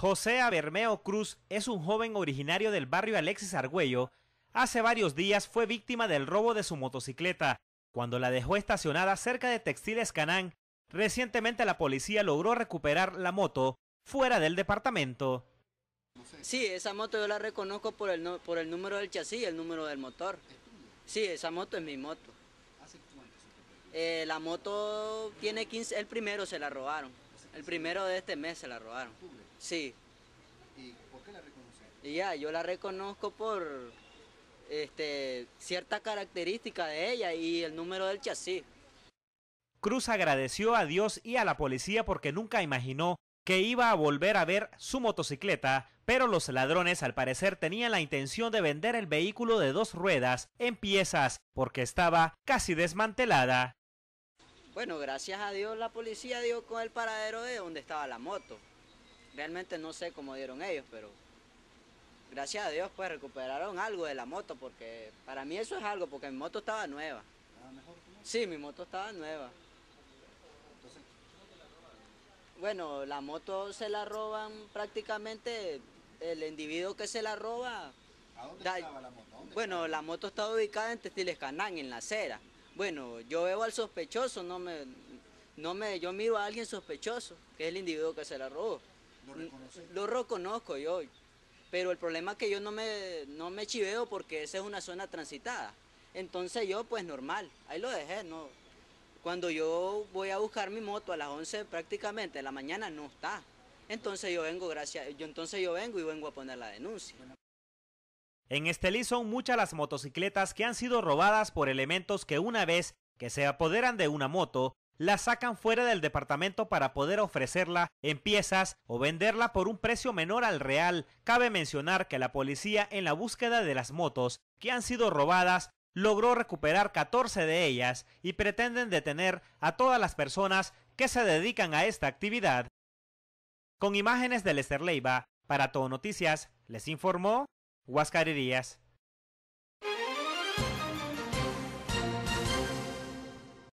José Abermeo Cruz es un joven originario del barrio Alexis Argüello. Hace varios días fue víctima del robo de su motocicleta, cuando la dejó estacionada cerca de Textiles Canán. Recientemente la policía logró recuperar la moto fuera del departamento. Sí, esa moto yo la reconozco por el, número del chasis y el número del motor. Sí, esa moto es mi moto. Eh, la moto tiene 15, el primero se la robaron. El primero de este mes se la robaron. Sí. ¿Y por qué la reconoces? Y ya, yo la reconozco por este, cierta característica de ella y el número del chasis. Cruz agradeció a Dios y a la policía porque nunca imaginó que iba a volver a ver su motocicleta, pero los ladrones al parecer tenían la intención de vender el vehículo de dos ruedas en piezas porque estaba casi desmantelada. Bueno, gracias a Dios la policía dio con el paradero de donde estaba la moto. Realmente no sé cómo dieron ellos, pero gracias a Dios pues recuperaron algo de la moto, porque para mí eso es algo, porque mi moto estaba nueva. Sí, mi moto estaba nueva. Entonces... Bueno, la moto se la roban prácticamente el individuo que se la roba... ¿A dónde estaba la moto? bueno, la moto estaba ubicada en Textiles Canán, en la acera bueno, yo veo al sospechoso, no me, no me, yo miro a alguien sospechoso, que es el individuo que se la robó. ¿Lo reconozco yo, pero el problema es que yo no me, no me chiveo porque esa es una zona transitada. Entonces yo, pues normal, ahí lo dejé, no. Cuando yo voy a buscar mi moto a las 11 prácticamente la mañana, no está. Entonces yo vengo, gracias, yo entonces yo vengo y vengo a poner la denuncia. En este son muchas las motocicletas que han sido robadas por elementos que una vez que se apoderan de una moto, la sacan fuera del departamento para poder ofrecerla en piezas o venderla por un precio menor al real. Cabe mencionar que la policía en la búsqueda de las motos que han sido robadas logró recuperar 14 de ellas y pretenden detener a todas las personas que se dedican a esta actividad. Con imágenes de Lester Leiva, para Todo Noticias, les informó Huáscar Irías